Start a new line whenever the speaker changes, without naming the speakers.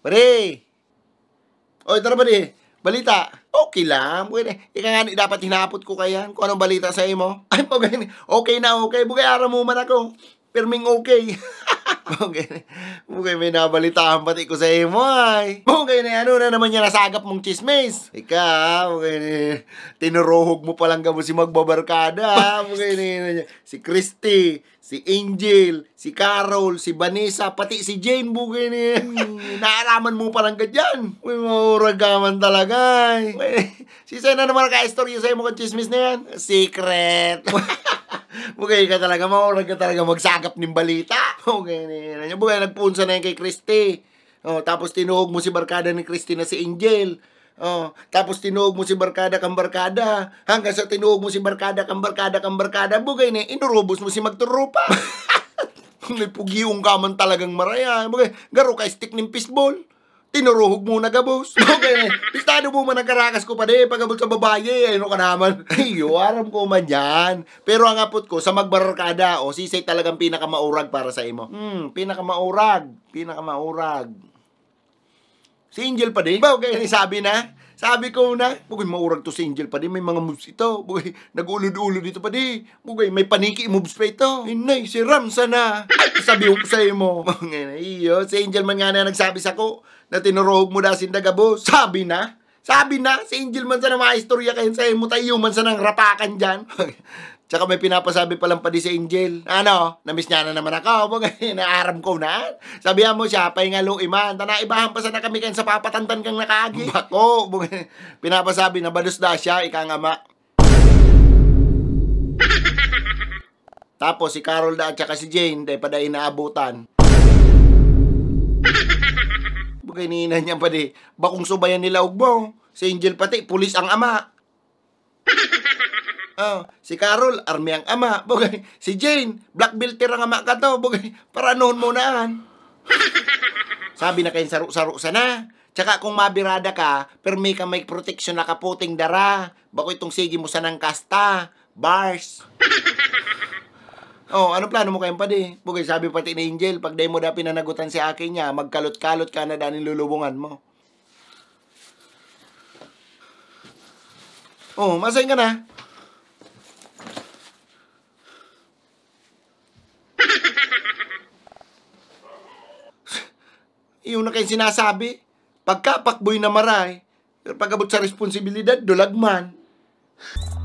Pre! Oy, tara ba di? Balita. Okay lang. Pwede. Ika nga, dapat hinapot ko kayan kung anong balita sa imo. Ay, po ganyan. Okay na, okay. Bugay, aram mo man ako. Pirming okay. Bugay, bugay may nabalitaan pati ko sa imo ay. Bugay na ano na naman niya nasagap mong chismes. Ikaw, bugay ni, tinuruhog mo palang gamo si magbabarkada. Bugay na, si Christy, si Angel, si Carol, si Vanessa, pati si Jane Bugay ni hmm. naalaman mo parang ganyan. Uy, mauragaman talaga. Eh. si Sena ano naman ka istorya sa'yo mo kung chismis na yan. Secret. Bugay ka talaga, maurag ka talaga magsagap ng balita. Okay, niya. Bugay, nagpunsa na yan kay Christy. Oh, tapos tinuhog mo si barkada ni Christy na si Angel. Oh, tapos tinuog mo si barkada kang barkada. Hanggang sa tinuog mo si barkada kang barkada kang barkada, bugay ni inurubos mo si magturupa. May pugiyong ka man talagang maraya. Bugay, garo ka stick ng fistball. Tinuruhog mo na gabos. Okay, pistado mo man ang karakas ko pa de, pagabot sa babae, ano ka naman. Ayo, aram ko man yan. Pero ang apot ko, sa magbarkada, o oh, sisay talagang pinakamaurag para sa imo. Hmm, pinakamaurag, pinakamaurag. Si Angel pa din. Ba, kaya sabi na. Sabi ko na, bugay maurag to si Angel pa din. May mga moves ito. Bugay, nag-ulod-ulod dito pa din. Bugay, may paniki moves pa ito. Inay, si Ram sana. sabi ko sa mo. Mga na, iyo. Si Angel man nga na nagsabi sa ko na tinurog mo si sindagabo. Sabi na. Sabi na, si Angel man sa na istorya kayo sa mo tayo man sa nang rapakan dyan. Tsaka may pinapasabi pa lang pa di si Angel. Ano? Namiss niya na naman ako. Naaram ko na. Sabi mo siya, paingalo iman. Tana, ibahan pa sana kami kayo sa papatantan kang nakagi. Bako. Pinapasabi na balus na siya, ikang ama. Tapos si Carol da at si Jane, dahil pa dahil inaabutan kanina niya pa di, bakong subayan nila ugbo. Si Angel pati, pulis ang ama. Oh, si Carol, army ang ama. Bugay. Si Jane, black belter ang ama ka to. Bugay. Para noon mo naan. Sabi na kayo saru-saru sana. Tsaka kung mabirada ka, permi ka may protection na kaputing dara. Bako itong sige mo sanang kasta. Bars. Oh, ano plano mo kayong pade? Bugay sabi pati ni Angel, pag day mo da pinanagutan si akin niya, magkalot-kalot ka na danin lulubungan mo. Oh, masay ka na. Iyon na kayong sinasabi. Pagkapakboy na maray, pero pagabot sa responsibilidad, dulagman.